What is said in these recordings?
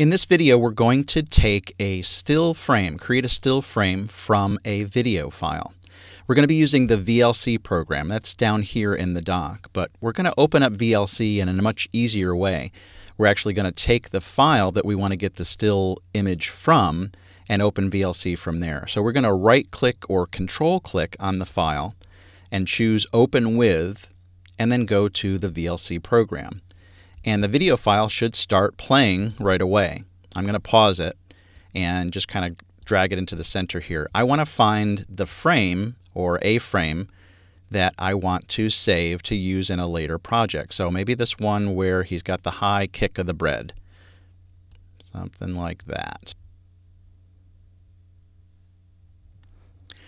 In this video, we're going to take a still frame, create a still frame from a video file. We're going to be using the VLC program. That's down here in the dock, but we're going to open up VLC in a much easier way. We're actually going to take the file that we want to get the still image from and open VLC from there. So we're going to right-click or control-click on the file and choose Open With, and then go to the VLC program and the video file should start playing right away. I'm going to pause it and just kind of drag it into the center here. I want to find the frame or a frame that I want to save to use in a later project. So maybe this one where he's got the high kick of the bread. Something like that.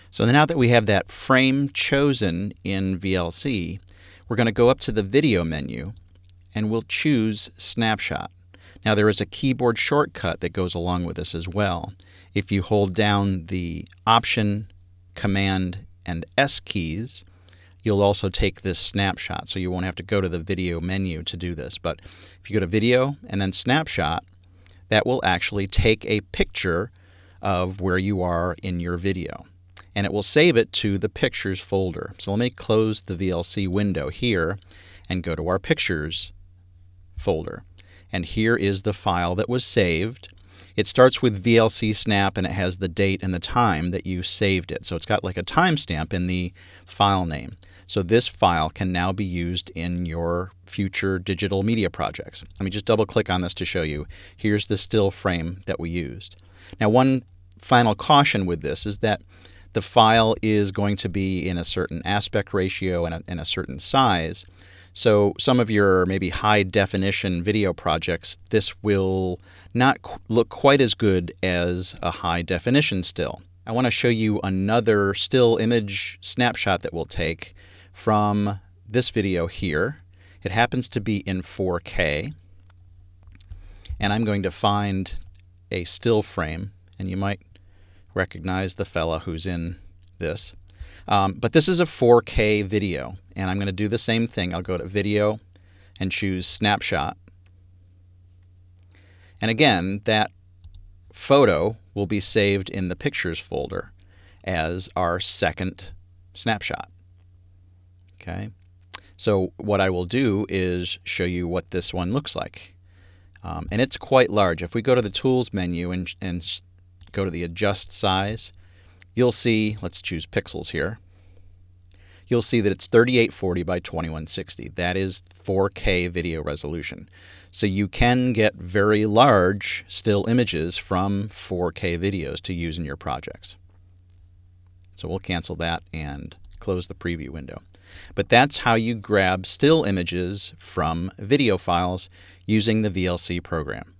So now that we have that frame chosen in VLC, we're going to go up to the video menu and we'll choose Snapshot. Now there is a keyboard shortcut that goes along with this as well. If you hold down the Option, Command, and S keys, you'll also take this snapshot, so you won't have to go to the video menu to do this. But if you go to Video and then Snapshot, that will actually take a picture of where you are in your video. And it will save it to the Pictures folder. So let me close the VLC window here and go to our Pictures folder. And here is the file that was saved. It starts with VLC snap and it has the date and the time that you saved it. So it's got like a timestamp in the file name. So this file can now be used in your future digital media projects. Let me just double click on this to show you. Here's the still frame that we used. Now one final caution with this is that the file is going to be in a certain aspect ratio and a, and a certain size. So some of your maybe high definition video projects, this will not qu look quite as good as a high definition still. I want to show you another still image snapshot that we'll take from this video here. It happens to be in 4K. And I'm going to find a still frame, and you might recognize the fella who's in this. Um, but this is a 4K video, and I'm going to do the same thing. I'll go to Video and choose Snapshot. And again, that photo will be saved in the Pictures folder as our second snapshot. Okay, so what I will do is show you what this one looks like. Um, and it's quite large. If we go to the Tools menu and, and go to the Adjust Size, you'll see, let's choose pixels here, you'll see that it's 3840 by 2160. That is 4K video resolution. So you can get very large still images from 4K videos to use in your projects. So we'll cancel that and close the preview window. But that's how you grab still images from video files using the VLC program.